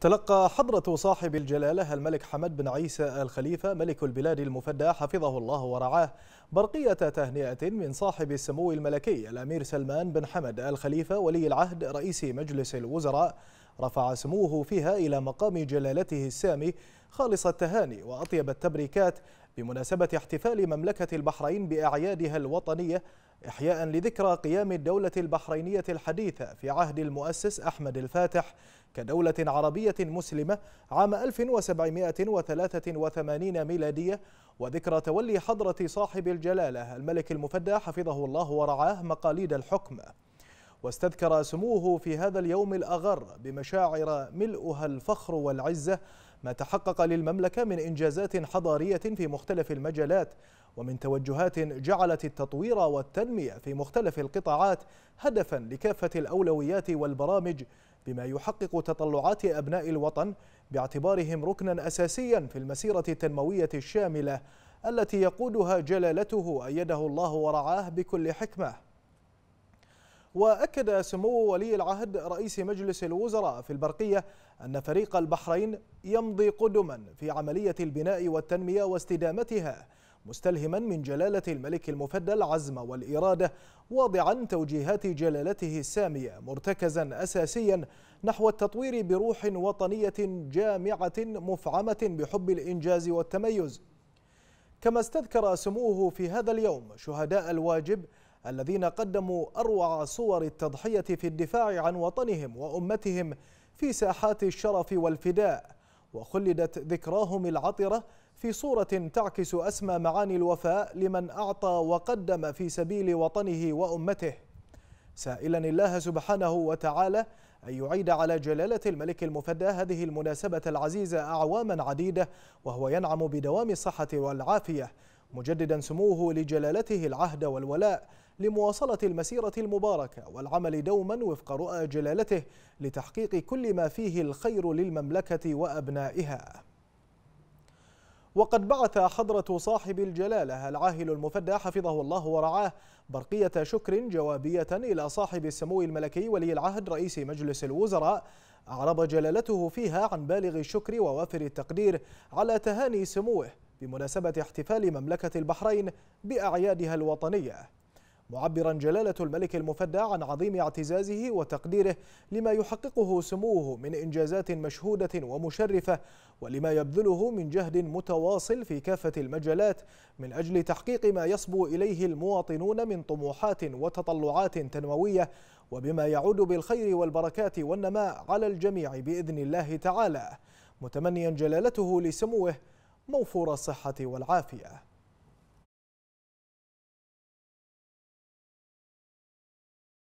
تلقى حضرة صاحب الجلالة الملك حمد بن عيسى الخليفة ملك البلاد المفدى حفظه الله ورعاه برقية تهنئة من صاحب السمو الملكي الأمير سلمان بن حمد الخليفة ولي العهد رئيس مجلس الوزراء رفع سموه فيها إلى مقام جلالته السامي خالص التهاني وأطيب التبريكات بمناسبة احتفال مملكة البحرين بأعيادها الوطنية إحياء لذكرى قيام الدولة البحرينية الحديثة في عهد المؤسس أحمد الفاتح كدولة عربية مسلمة عام 1783 ميلادية وذكرى تولي حضرة صاحب الجلالة الملك المفدى حفظه الله ورعاه مقاليد الحكم واستذكر سموه في هذا اليوم الأغر بمشاعر ملؤها الفخر والعزة ما تحقق للمملكة من إنجازات حضارية في مختلف المجالات ومن توجهات جعلت التطوير والتنمية في مختلف القطاعات هدفا لكافة الأولويات والبرامج بما يحقق تطلعات أبناء الوطن باعتبارهم ركنا أساسيا في المسيرة التنموية الشاملة التي يقودها جلالته أيده الله ورعاه بكل حكمة وأكد سمو ولي العهد رئيس مجلس الوزراء في البرقية أن فريق البحرين يمضي قدما في عملية البناء والتنمية واستدامتها مستلهما من جلالة الملك المفدى العزم والإرادة واضعا توجيهات جلالته السامية مرتكزا أساسيا نحو التطوير بروح وطنية جامعة مفعمة بحب الإنجاز والتميز كما استذكر سموه في هذا اليوم شهداء الواجب الذين قدموا أروع صور التضحية في الدفاع عن وطنهم وأمتهم في ساحات الشرف والفداء وخلدت ذكراهم العطرة في صورة تعكس أسمى معاني الوفاء لمن أعطى وقدم في سبيل وطنه وأمته سائلا الله سبحانه وتعالى أن يعيد على جلالة الملك المفدى هذه المناسبة العزيزة أعواما عديدة وهو ينعم بدوام الصحة والعافية مجددا سموه لجلالته العهد والولاء لمواصلة المسيرة المباركة والعمل دوما وفق رؤى جلالته لتحقيق كل ما فيه الخير للمملكة وأبنائها وقد بعث حضرة صاحب الجلالة العاهل المفدى حفظه الله ورعاه برقية شكر جوابية إلى صاحب السمو الملكي ولي العهد رئيس مجلس الوزراء أعرب جلالته فيها عن بالغ الشكر ووافر التقدير على تهاني سموه بمناسبة احتفال مملكة البحرين بأعيادها الوطنية معبرا جلالة الملك المفدى عن عظيم اعتزازه وتقديره لما يحققه سموه من إنجازات مشهودة ومشرفة ولما يبذله من جهد متواصل في كافة المجالات من أجل تحقيق ما يصبو إليه المواطنون من طموحات وتطلعات تنموية وبما يعود بالخير والبركات والنماء على الجميع بإذن الله تعالى متمنيا جلالته لسموه موفور الصحة والعافية